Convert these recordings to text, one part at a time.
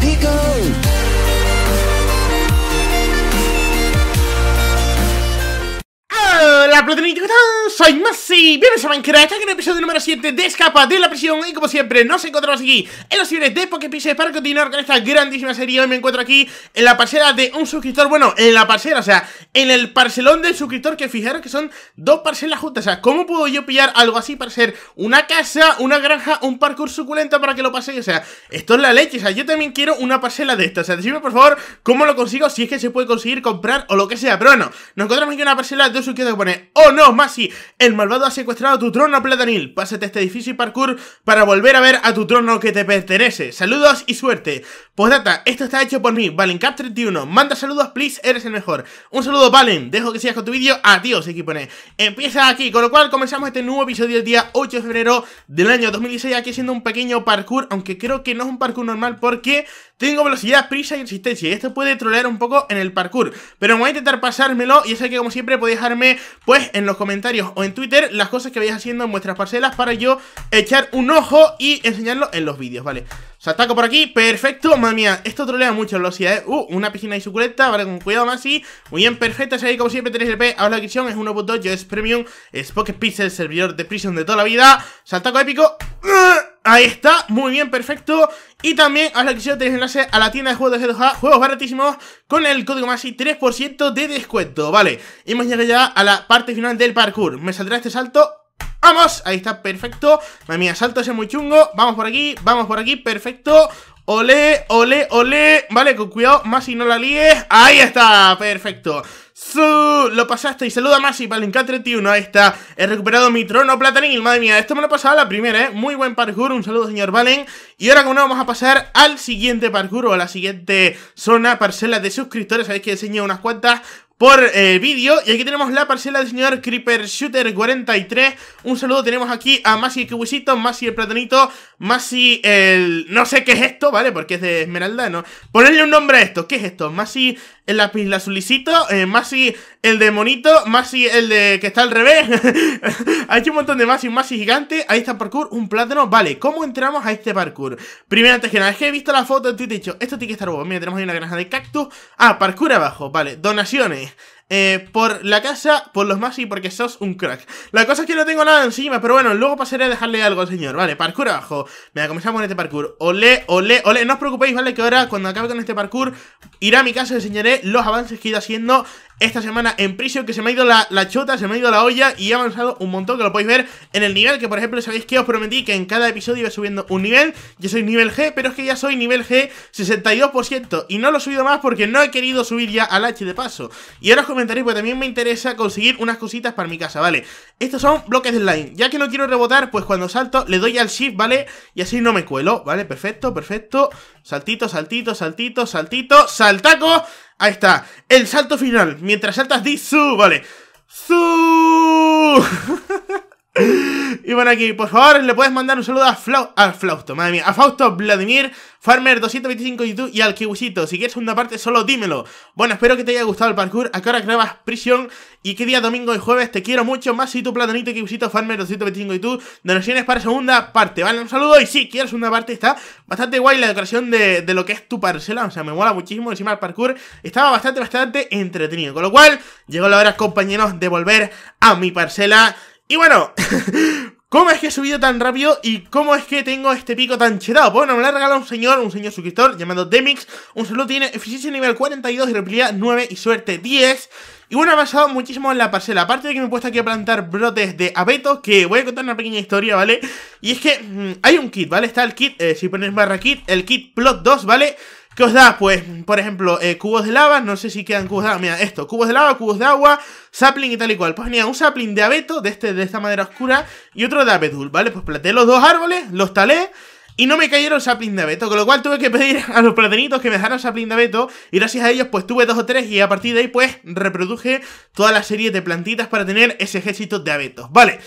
digo. Hola, soy Masi, bienvenidos a Minecraft, aquí en el episodio número 7 de Escapa de la Prisión Y como siempre, nos encontramos aquí en los siguientes de Pokepises para continuar con esta grandísima serie Hoy me encuentro aquí en la parcela de un suscriptor, bueno, en la parcela, o sea, en el parcelón del suscriptor Que fijaros que son dos parcelas juntas, o sea, ¿cómo puedo yo pillar algo así para ser una casa, una granja, un parkour suculento para que lo pase O sea, esto es la leche, o sea, yo también quiero una parcela de estas, o sea, decidme por favor cómo lo consigo, si es que se puede conseguir comprar o lo que sea Pero bueno, nos encontramos aquí en una parcela de un suscriptor que pone, oh no, Masi el malvado ha secuestrado tu trono platanil. Pásate este edificio y parkour para volver a ver a tu trono que te pertenece. Saludos y suerte. Pues data, esto está hecho por mí. Valencap31. Manda saludos, please. Eres el mejor. Un saludo, Valen. Dejo que sigas con tu vídeo. Adiós, equipone. Empieza aquí. Con lo cual, comenzamos este nuevo episodio el día 8 de febrero del año 2016. Aquí haciendo un pequeño parkour. Aunque creo que no es un parkour normal porque tengo velocidad, prisa y resistencia. Y esto puede trolear un poco en el parkour. Pero voy a intentar pasármelo. Y sé que, como siempre, podéis dejarme, pues, en los comentarios o en Twitter las cosas que vais haciendo en vuestras parcelas para yo echar un ojo y enseñarlo en los vídeos, ¿vale? Saltaco por aquí, perfecto, madre mía, esto trolea mucho velocidad, ¿eh? Uh, una piscina y suculenta, vale, con cuidado más muy bien, perfecto, perfecta, que, como siempre tenéis el P, ahora la descripción, es yo es Premium, es Pocket el servidor de Prison de toda la vida, saltaco épico, ahí está, muy bien, perfecto, y también, la que tenéis enlace a la tienda de juegos de g 2 a juegos baratísimos, con el código MASI 3% de descuento, ¿vale? Y hemos llegado ya a la parte final del parkour. Me saldrá este salto ¡Vamos! Ahí está, perfecto Madre mía, salto ese muy chungo Vamos por aquí, vamos por aquí, perfecto Ole, ole, ole. Vale, con cuidado, Masi, no la líes. Ahí está, perfecto. lo pasaste y saluda a Masi Valen. 31. Ahí está. He recuperado mi trono platanín... Madre mía, esto me lo pasaba la primera, ¿eh? Muy buen parkour. Un saludo, señor Valen. Y ahora, como no, vamos a pasar al siguiente parkour o a la siguiente zona, parcela de suscriptores. Sabéis que enseño unas cuantas por eh, vídeo. Y aquí tenemos la parcela del señor Creeper Shooter 43. Un saludo tenemos aquí a Masi el Kiwisito, Masi el Platanito, Masi el... No sé qué es esto, ¿vale? ¿vale? Porque es de esmeralda, ¿no? Ponerle un nombre a esto. ¿Qué es esto? Masi el lápiz azulicito, eh, Masi el de monito, Masi el de que está al revés. Ha hecho un montón de Masi, un Masi gigante. Ahí está parkour, un plátano. Vale, ¿cómo entramos a este parkour? Primero, antes que nada, es que he visto la foto, Y he dicho, esto tiene que estar bueno. Mira, tenemos ahí una granja de cactus. Ah, parkour abajo, vale. Donaciones. Eh, por la casa, por los más y porque sos un crack. La cosa es que no tengo nada encima, pero bueno, luego pasaré a dejarle algo al señor. Vale, parkour abajo. Venga, comenzamos con este parkour. Ole, ole, ole. No os preocupéis, ¿vale? Que ahora, cuando acabe con este parkour, irá a mi casa y enseñaré los avances que he ido haciendo esta semana en prisión que se me ha ido la, la, chota, se me ha ido la olla y he avanzado un montón, que lo podéis ver en el nivel, que por ejemplo sabéis que os prometí que en cada episodio iba subiendo un nivel, yo soy nivel G, pero es que ya soy nivel G 62% y no lo he subido más porque no he querido subir ya al H de paso. Y ahora os porque también me interesa conseguir unas cositas para mi casa, ¿vale? Estos son bloques de line Ya que no quiero rebotar, pues cuando salto le doy al shift, ¿vale? Y así no me cuelo, ¿vale? Perfecto, perfecto. Saltito, saltito, saltito, saltito, saltaco. Ahí está. El salto final. Mientras saltas, di su, ¿vale? Su. Y bueno, aquí, por favor, le puedes mandar un saludo a, Flau a Flausto, madre mía, a Fausto, Vladimir, Farmer225 y YouTube y al Kibusito Si quieres una parte, solo dímelo. Bueno, espero que te haya gustado el parkour, acá ahora grabas prisión y que día domingo y jueves te quiero mucho, más si tu platanito Kibusito, Farmer225 YouTube, donaciones para segunda parte, ¿vale? Un saludo y si quieres una parte, está bastante guay la decoración de, de, lo que es tu parcela, o sea, me mola muchísimo, encima el parkour estaba bastante, bastante entretenido. Con lo cual, llegó la hora, compañeros, de volver a mi parcela. Y bueno, ¿Cómo es que he subido tan rápido y cómo es que tengo este pico tan cherado? Bueno, me lo ha regalado un señor, un señor suscriptor llamado Demix. Un saludo tiene eficiencia nivel 42 y 9 y suerte 10. Y bueno, ha basado muchísimo en la parcela. Aparte de que me he puesto aquí a plantar brotes de abeto, que voy a contar una pequeña historia, ¿vale? Y es que mm, hay un kit, ¿vale? Está el kit, eh, si pones barra kit, el kit plot 2, ¿vale? ¿Qué os da? Pues, por ejemplo, eh, cubos de lava, no sé si quedan cubos de lava, Mira, esto, cubos de lava, cubos de agua, sapling y tal y cual. Pues venía un sapling de abeto, de, este, de esta madera oscura, y otro de abedul, ¿vale? Pues planté los dos árboles, los talé, y no me cayeron sapling de abeto, con lo cual tuve que pedir a los platanitos que me dejaran sapling de abeto. Y gracias a ellos, pues tuve dos o tres. Y a partir de ahí, pues reproduje toda la serie de plantitas para tener ese ejército de abetos. Vale.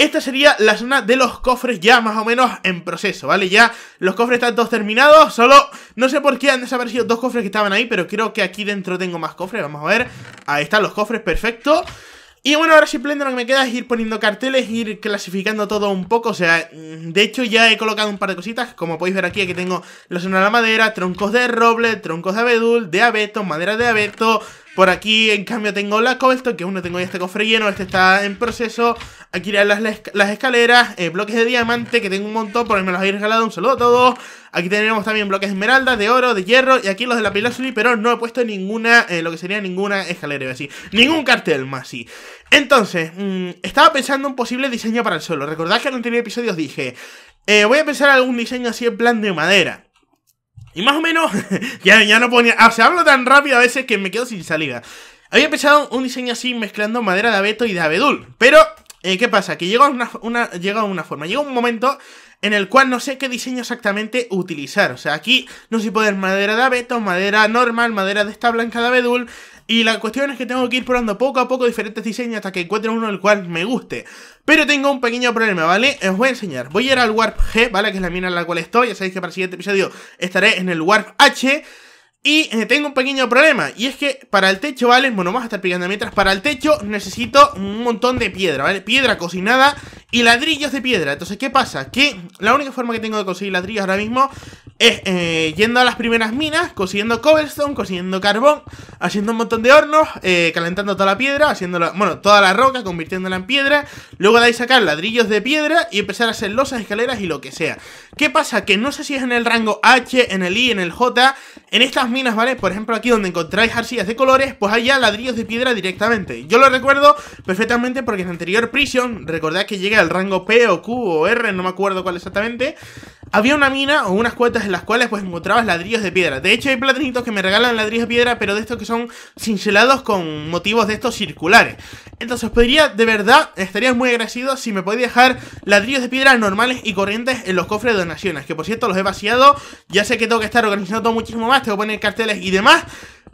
Esta sería la zona de los cofres ya más o menos en proceso, ¿vale? Ya los cofres están todos terminados, solo no sé por qué han desaparecido dos cofres que estaban ahí, pero creo que aquí dentro tengo más cofres, vamos a ver. Ahí están los cofres, perfecto. Y bueno, ahora simplemente lo que me queda es ir poniendo carteles, ir clasificando todo un poco, o sea, mm, de hecho ya he colocado un par de cositas, como podéis ver aquí, aquí tengo la zona de la madera, troncos de roble, troncos de abedul, de abeto, madera de abeto, por aquí, en cambio, tengo la cobblestone, que uno tengo ya este cofre lleno, este está en proceso. Aquí las, las escaleras, eh, bloques de diamante, que tengo un montón, porque me los habéis regalado. Un saludo a todos. Aquí tenemos también bloques de esmeralda, de oro, de hierro, y aquí los de la pilazuli, pero no he puesto ninguna, eh, lo que sería ninguna escalera, así. Ningún cartel más, sí. Entonces, mm, estaba pensando un posible diseño para el suelo. Recordad que en el anterior episodio os dije, eh, voy a pensar algún diseño así en plan de madera. Y más o menos, ya, ya no ponía. Ah, o sea, hablo tan rápido a veces que me quedo sin salida. Había empezado un diseño así mezclando madera de abeto y de abedul. Pero, eh, ¿qué pasa? Que llega una, una, llega una forma, llega un momento en el cual no sé qué diseño exactamente utilizar. O sea, aquí no sé si poder madera de abeto, madera normal, madera de esta blanca de abedul, y la cuestión es que tengo que ir probando poco a poco diferentes diseños hasta que encuentre uno el cual me guste. Pero tengo un pequeño problema, ¿vale? Os voy a enseñar. Voy a ir al Warp G, ¿vale? Que es la mina en la cual estoy. Ya sabéis que para el siguiente episodio estaré en el Warp H. Y eh, tengo un pequeño problema, y es que para el techo, ¿vale? Bueno, vamos a estar picando mientras. Para el techo necesito un montón de piedra, ¿vale? Piedra cocinada y ladrillos de piedra. Entonces, ¿qué pasa? Que la única forma que tengo de conseguir ladrillos ahora mismo es eh, yendo a las primeras minas, consiguiendo cobblestone, consiguiendo carbón, haciendo un montón de hornos, eh, calentando toda la piedra, haciéndola, bueno, toda la roca, convirtiéndola en piedra. Luego de ahí sacar ladrillos de piedra y empezar a hacer losas, escaleras y lo que sea. ¿Qué pasa? Que no sé si es en el rango H, en el I, en el J, en estas minas, ¿vale? Por ejemplo, aquí donde encontráis arcillas de colores, pues hay ladrillos de piedra directamente. Yo lo recuerdo perfectamente porque en el anterior prisión recordad que llegué al rango P o Q o R, no me acuerdo cuál exactamente, había una mina o unas cuotas en las cuales pues encontrabas ladrillos de piedra. De hecho hay platanitos que me regalan ladrillos de piedra, pero de estos que son cincelados con motivos de estos circulares. Entonces podría, de verdad, estaría muy agradecido si me podéis dejar ladrillos de piedra normales y corrientes en los cofres de donaciones. Que por cierto los he vaciado, ya sé que tengo que estar organizando muchísimo más, tengo que poner carteles y demás.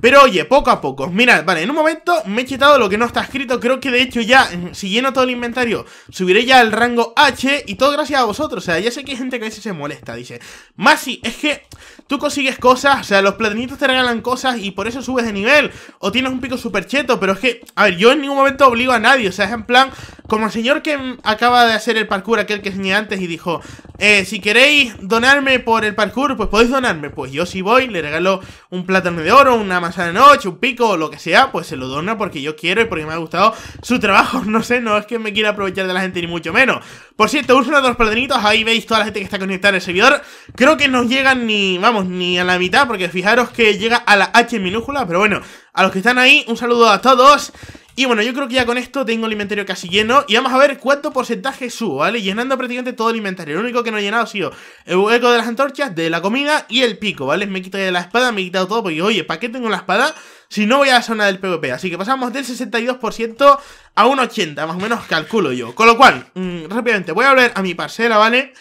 Pero oye, poco a poco. Mirad, vale, en un momento me he quitado lo que no está escrito. Creo que de hecho ya, eh, si lleno todo el inventario, subiré ya el rango H y todo gracias a vosotros. O sea, ya sé que hay gente que a veces se molesta, dice. Masi, es que tú consigues cosas, o sea, los platinitos te regalan cosas y por eso subes de nivel. O tienes un pico super cheto, pero es que, a ver, yo en ningún momento obligo a nadie. O sea, es en plan, como el señor que acaba de hacer el parkour, aquel que enseñé antes, y dijo, eh, si queréis donarme por el parkour, pues podéis donarme. Pues yo si voy, le regalo un plátano de oro, una manzana de noche, un pico, lo que sea, pues se lo dona porque yo quiero y porque me ha gustado su trabajo. No sé, no es que me quiera aprovechar de la gente ni mucho menos. Por cierto, usen los padrinitos, ahí veis toda la gente que está conectada en el servidor. Creo que no llegan ni, vamos, ni a la mitad, porque fijaros que llega a la H en minúscula, pero bueno, a los que están ahí, un saludo a todos. Y bueno, yo creo que ya con esto tengo el inventario casi lleno Y vamos a ver cuánto porcentaje subo, ¿vale? Llenando prácticamente todo el inventario Lo único que no he llenado ha sido el hueco de las antorchas, de la comida y el pico, ¿vale? Me he quitado ya la espada, me he quitado todo Porque, oye, ¿para qué tengo la espada? si no voy a la zona del PvP. Así que pasamos del 62% a un 80%, más o menos calculo yo. Con lo cual, mm, rápidamente, voy a hablar a mi parcela, ¿vale?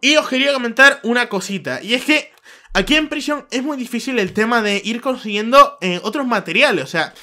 Y os quería comentar una cosita, y es que aquí en prisión es muy difícil el tema de ir consiguiendo eh, otros materiales, o sea...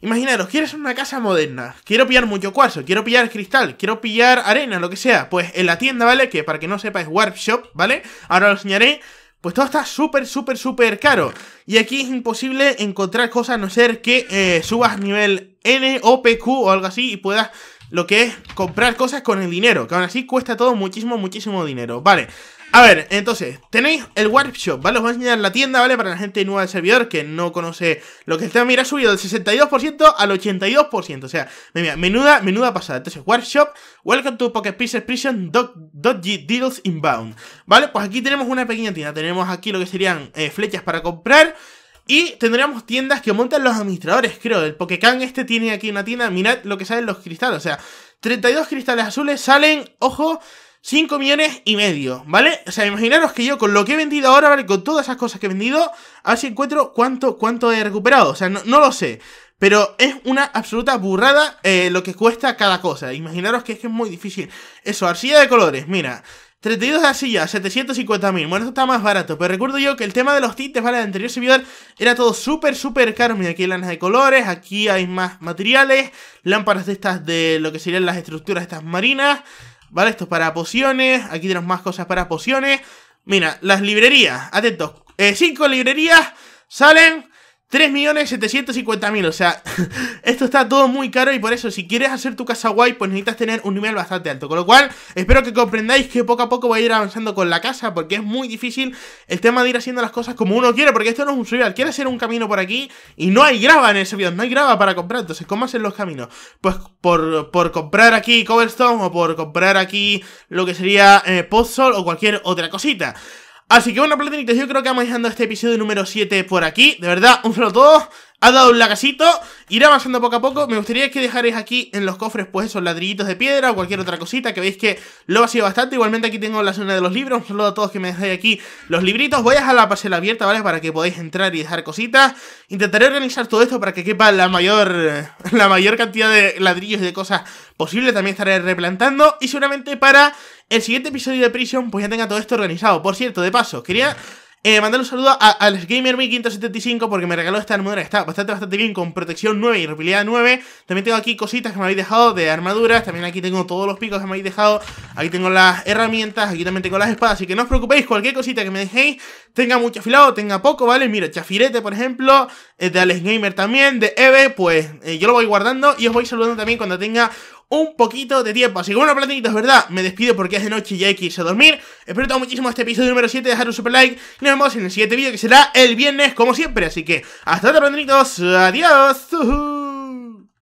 Imaginaros, quieres una casa moderna, quiero pillar mucho cuarzo, quiero pillar cristal, quiero pillar arena, lo que sea. Pues en la tienda, ¿vale? Que para que no sepa es Warp ¿vale? Ahora lo enseñaré pues todo está súper, súper, súper caro. Y aquí es imposible encontrar cosas a no ser que eh, subas nivel N o PQ o algo así y puedas lo que es comprar cosas con el dinero, que aún así cuesta todo muchísimo, muchísimo dinero. Vale, a ver, entonces, tenéis el workshop, ¿vale? Os voy a enseñar la tienda, ¿vale? Para la gente nueva del servidor que no conoce lo que está. Mira, ha subido del 62% al 82%. O sea, menuda, menuda pasada. Entonces, workshop, welcome to Pocket Pieces Prison, deals inbound. ¿Vale? Pues aquí tenemos una pequeña tienda. Tenemos aquí lo que serían eh, flechas para comprar. Y tendríamos tiendas que montan los administradores, creo. El Pokécan este tiene aquí una tienda. Mirad lo que salen los cristales. O sea, 32 cristales azules salen, ojo, 5 millones y medio, ¿vale? O sea, imaginaros que yo con lo que he vendido ahora, ¿vale? Con todas esas cosas que he vendido, a ver si encuentro cuánto, cuánto he recuperado. O sea, no, lo sé. Pero es una absoluta burrada eh, lo que cuesta cada cosa. Imaginaros que es que es muy difícil. Eso, arcilla de colores, mira. 32 de arcilla, 750.000. Bueno, esto está más barato. Pero recuerdo yo que el tema de los tintes, ¿vale? El anterior servidor era todo súper, súper caro. Mira, aquí hay lanas de colores, aquí hay más materiales, lámparas de estas de lo que serían las estructuras estas marinas. ¿vale? Esto es para pociones, aquí tenemos más cosas para pociones. Mira, las librerías, atentos, eh, cinco librerías salen 3.750.000, o sea, esto está todo muy caro y por eso si quieres hacer tu casa guay, pues necesitas tener un nivel bastante alto. Con lo cual, espero que comprendáis que poco a poco voy a ir avanzando con la casa, porque es muy difícil el tema de ir haciendo las cosas como uno quiere, porque esto no es un survival, quiere hacer un camino por aquí y no hay grava en ese video, no hay grava para comprar, entonces, ¿cómo hacen los caminos? Pues por, comprar aquí cobblestone o por comprar aquí lo que sería eh, o cualquier otra cosita. Así que bueno, Platinitos, yo creo que vamos dejando este episodio número 7 por aquí. De verdad, un saludo a todos. Ha dado un lagacito, irá avanzando poco a poco. Me gustaría que dejarais aquí en los cofres, pues esos ladrillitos de piedra o cualquier otra cosita que veis que lo ha sido bastante. Igualmente, aquí tengo la zona de los libros. Un saludo a todos que me dejáis aquí los libritos. Voy a dejar la parcela abierta, ¿vale? Para que podáis entrar y dejar cositas. Intentaré organizar todo esto para que quepa la mayor, la mayor cantidad de ladrillos y de cosas posible, también estaré replantando y seguramente para el siguiente episodio de Prison pues ya tenga todo esto organizado. Por cierto, de paso, quería... Eh, mandar un saludo a, al GamerMe575 porque me regaló esta armadura está bastante, bastante bien con protección 9 y repilidad 9. También tengo aquí cositas que me habéis dejado de armaduras. También aquí tengo todos los picos que me habéis dejado. Aquí tengo las herramientas. Aquí también tengo las espadas. Así que no os preocupéis, cualquier cosita que me dejéis, tenga mucho afilado, tenga poco, ¿vale? Mira, Chafirete, por ejemplo, eh, de Alex Gamer también, de Eve, pues eh, yo lo voy guardando y os voy saludando también cuando tenga un poquito de tiempo. Así que bueno, platinitos, ¿verdad? Me despido porque es de noche y ya hay que a dormir. Espero todo muchísimo este episodio número 7. Dejar un super like. Y nos vemos en el siguiente vídeo que será el viernes, como siempre. Así que hasta otra, platinitos. Adiós.